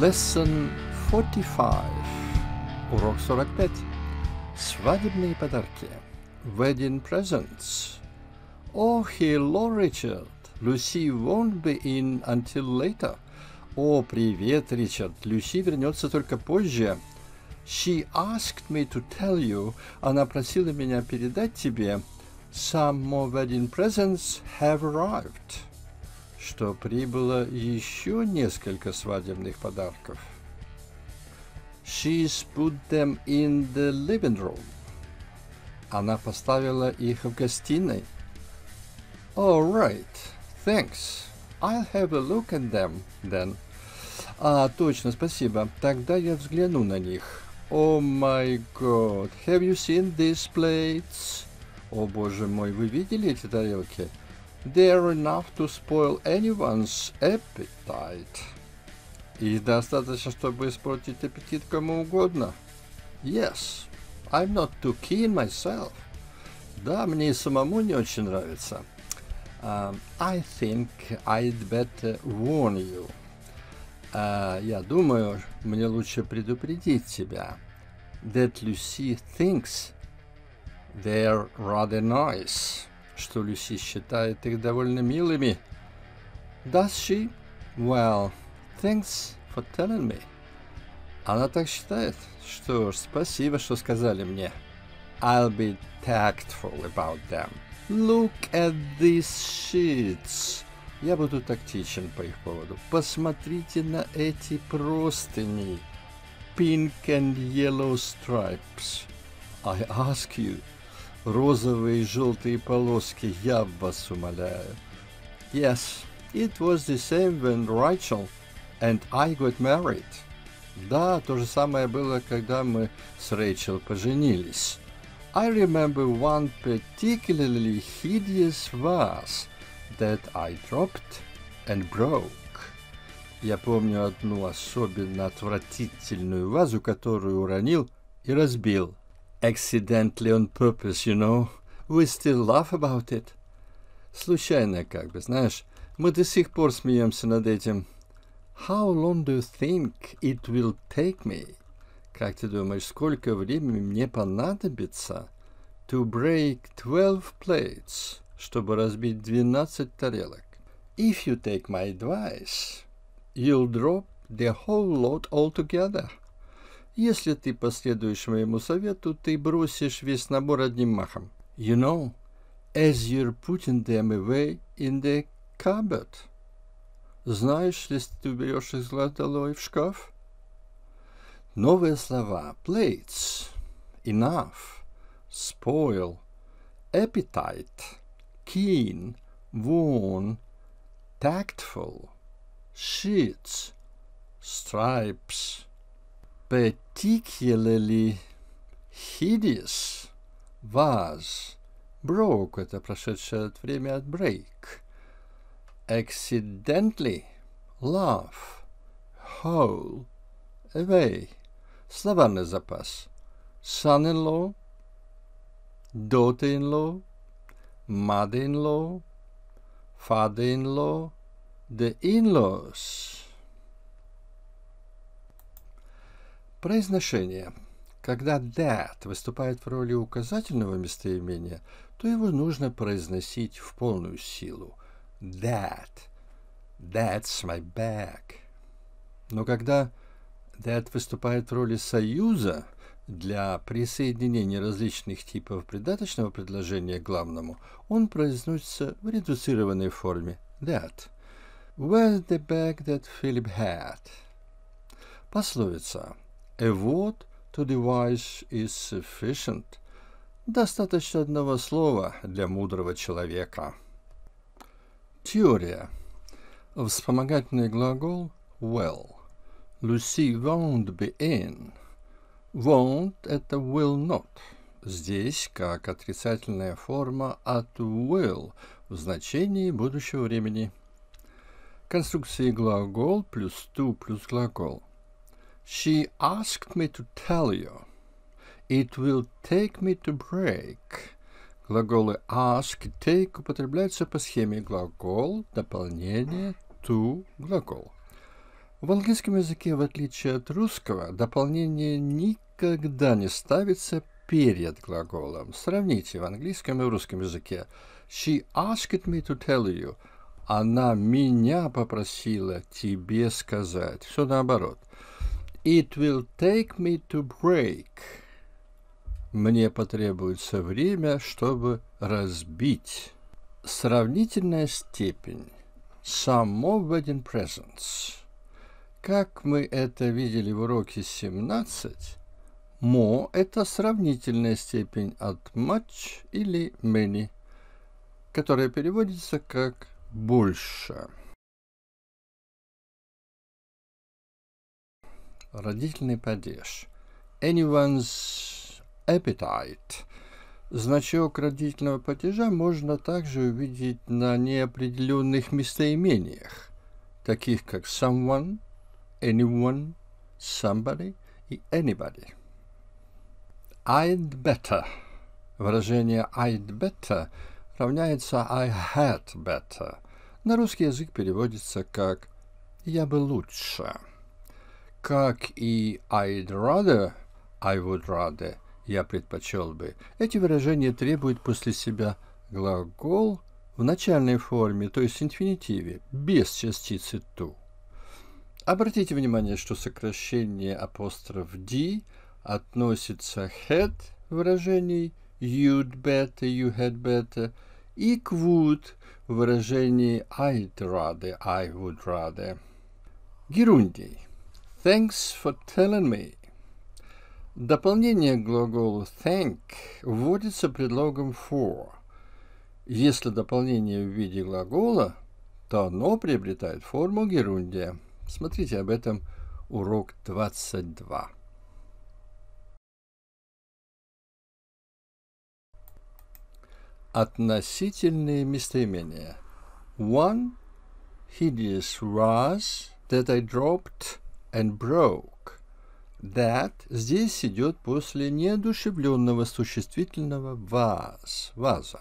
Lesson 45. Урок 45. Свадебные подарки. Wedding presents. Oh, hello, Richard. Lucy won't be in until later. О, привет, Ричард. Люси вернется только позже. She asked me to tell you. Она просила меня передать тебе. Some more wedding presents have arrived. что прибыло еще несколько свадебных подарков. She's put them in the living room. Она поставила их в гостиной. All right, thanks. I'll have a look at them then. А, точно, спасибо. Тогда я взгляну на них. Oh my God! have you seen these plates? О боже мой, вы видели эти тарелки? They're enough to spoil anyone's appetite. И достаточно, чтобы испортить аппетит кому угодно. Yes, I'm not too keen myself. Да, мне и самому не очень нравится. Um, I think I'd better warn you. Uh, я думаю, мне лучше предупредить тебя. That Lucy thinks they're rather nice что Люси считает их довольно милыми. Does she? Well, thanks for telling me. Она так считает? Что ж, спасибо, что сказали мне. I'll be tactful about them. Look at these sheets. Я буду тактичен по их поводу. Посмотрите на эти простыни. Pink and yellow stripes. I ask you, розовые и желтые полоски, я вас умоляю. Yes, it was the same when Rachel and I got married. Да, то же самое было, когда мы с Рэйчел поженились. I remember one particularly hideous vase that I dropped and broke. Я помню одну особенно отвратительную вазу, которую уронил и разбил. accidentally on purpose, you know. We still laugh about it. Случайно, как бы, знаешь. Мы до сих пор смеемся над этим. How long do you think it will take me? Как ты думаешь, сколько времени мне понадобится to break 12 plates, чтобы разбить 12 тарелок? If you take my advice, you'll drop the whole lot altogether. Если ты последуешь моему совету, ты бросишь весь набор одним махом. You know, as you're putting them away in the cupboard. Знаешь, если ты уберешь их золотой в шкаф? Новые слова. Plates. Enough. Spoil. Appetite. Keen. Worn. Tactful. Sheets. Stripes. particularly hideous was broke, это прошедшее от время от break, accidentally, laugh, hole, away, словарный запас, son-in-law, daughter-in-law, mother-in-law, father-in-law, the in-laws, Произношение. Когда that выступает в роли указательного местоимения, то его нужно произносить в полную силу. That. That's my bag. Но когда that выступает в роли союза для присоединения различных типов придаточного предложения к главному, он произносится в редуцированной форме that. Where's the bag that Philip had? Пословица A word to devise is sufficient. Достаточно одного слова для мудрого человека. Теория. Вспомогательный глагол Well. Lucy won't be in. Won't – это will not. Здесь как отрицательная форма от will в значении будущего времени. Конструкции глагол плюс to плюс глагол – She asked me to tell you. It will take me to break. Глаголы ask и take употребляются по схеме глагол, дополнение, to, глагол. В английском языке, в отличие от русского, дополнение никогда не ставится перед глаголом. Сравните в английском и в русском языке. She asked me to tell you. Она меня попросила тебе сказать. Все наоборот. It will take me to break. Мне потребуется время, чтобы разбить. Сравнительная степень. Само в один presence. Как мы это видели в уроке 17, мо – это сравнительная степень от much или many, которая переводится как «больше». родительный падеж. Anyone's appetite. Значок родительного падежа можно также увидеть на неопределенных местоимениях, таких как someone, anyone, somebody и anybody. I'd better. Выражение I'd better равняется I had better. На русский язык переводится как «я бы лучше» как и I'd rather, I would rather, я предпочел бы, эти выражения требуют после себя глагол в начальной форме, то есть инфинитиве, без частицы to. Обратите внимание, что сокращение апостроф D относится к had выражений you'd better, you had better и к would в выражении I'd rather, I would rather. Герундий. Thanks for telling me. дополнение к глаголу thank вводится предлогом for. Если дополнение в виде глагола, то оно приобретает форму герундия. Смотрите об этом урок 22. Относительные местоимения. One hideous vase that I dropped – and broke. That здесь идет после неодушевленного существительного was, ваза.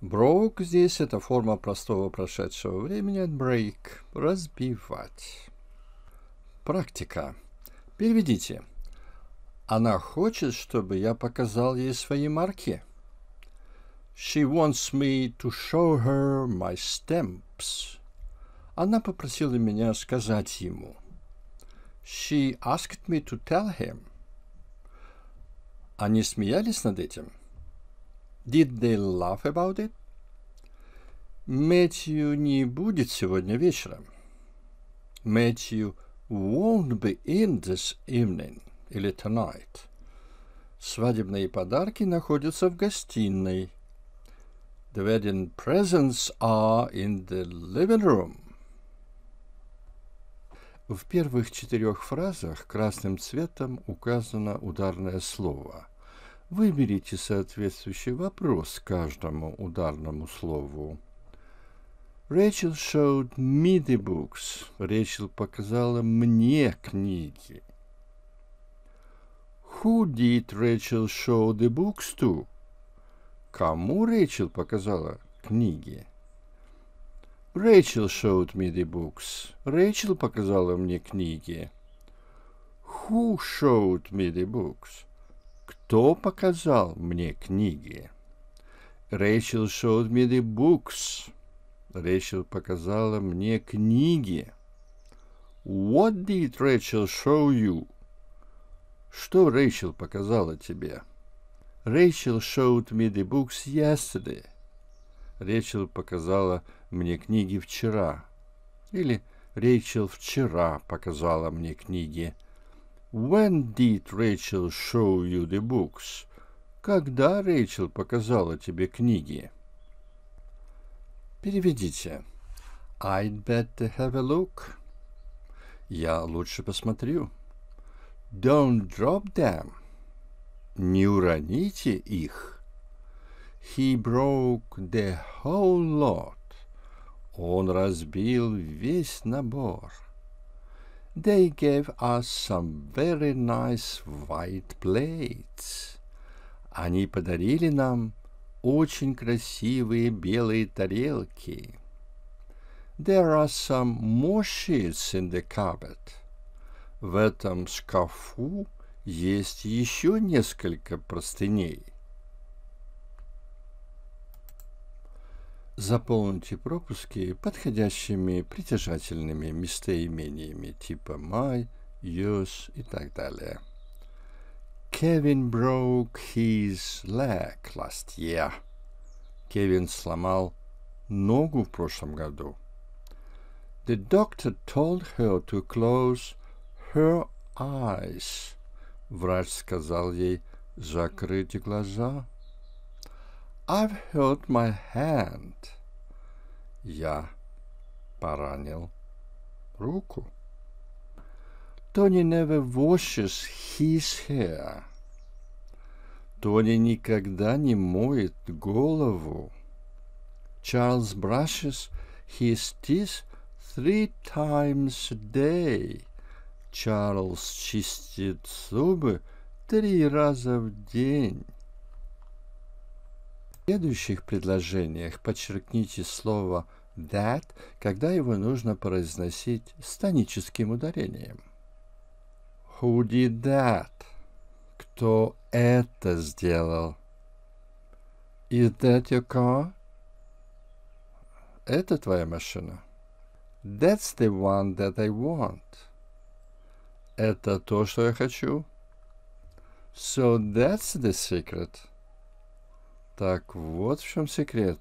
Broke здесь это форма простого прошедшего времени at break – разбивать. Практика. Переведите. Она хочет, чтобы я показал ей свои марки. She wants me to show her my stamps. Она попросила меня сказать ему – She asked me to tell him. Они смеялись над этим. Did they laugh about it? Мэтью не будет сегодня вечером. Мэтью won't be in this evening или tonight. Свадебные подарки находятся в гостиной. The wedding presents are in the living room. В первых четырех фразах красным цветом указано ударное слово. Выберите соответствующий вопрос каждому ударному слову. Рэйчел showed me the books. Рэйчел показала мне книги. Who did Rachel show the books to? Кому Рэйчел показала книги? Рэйчел showed me the books. Рэйчел показала мне книги. Who showed me the books? Кто показал мне книги? Рэйчел showed me the books. Рэйчел показала мне книги. What did Rachel show you? Что Рэйчел показала тебе? Рэйчел showed me the books yesterday. Рейчел показала мне книги вчера. Или Рейчел вчера показала мне книги. When did Rachel show you the books? Когда Рейчел показала тебе книги? Переведите. I'd better have a look. Я лучше посмотрю. Don't drop them. Не уроните их. He broke the whole lot. Он разбил весь набор. They gave us some very nice white plates. Они подарили нам очень красивые белые тарелки. There are some more sheets in the cupboard. В этом шкафу есть еще несколько простыней. Заполните пропуски подходящими притяжательными местоимениями типа «my», «yours» и так далее. Kevin broke his leg last year. Кевин сломал ногу в прошлом году. The doctor told her to close her eyes. Врач сказал ей закрыть глаза. I've hurt my hand. Я поранил руку. Tony never washes his hair. Тони никогда не моет голову. Charles brushes his teeth three times a day. Чарльз чистит зубы три раза в день следующих предложениях подчеркните слово that, когда его нужно произносить с тоническим ударением. Who did that? Кто это сделал? Is that your car? Это твоя машина. That's the one that I want. Это то, что я хочу. So that's the secret. Так вот в чем секрет.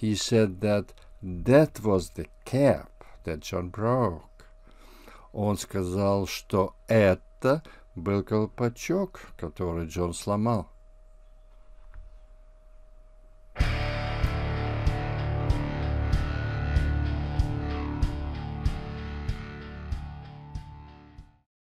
He said that that was the cap that John broke. Он сказал, что это был колпачок, который Джон сломал.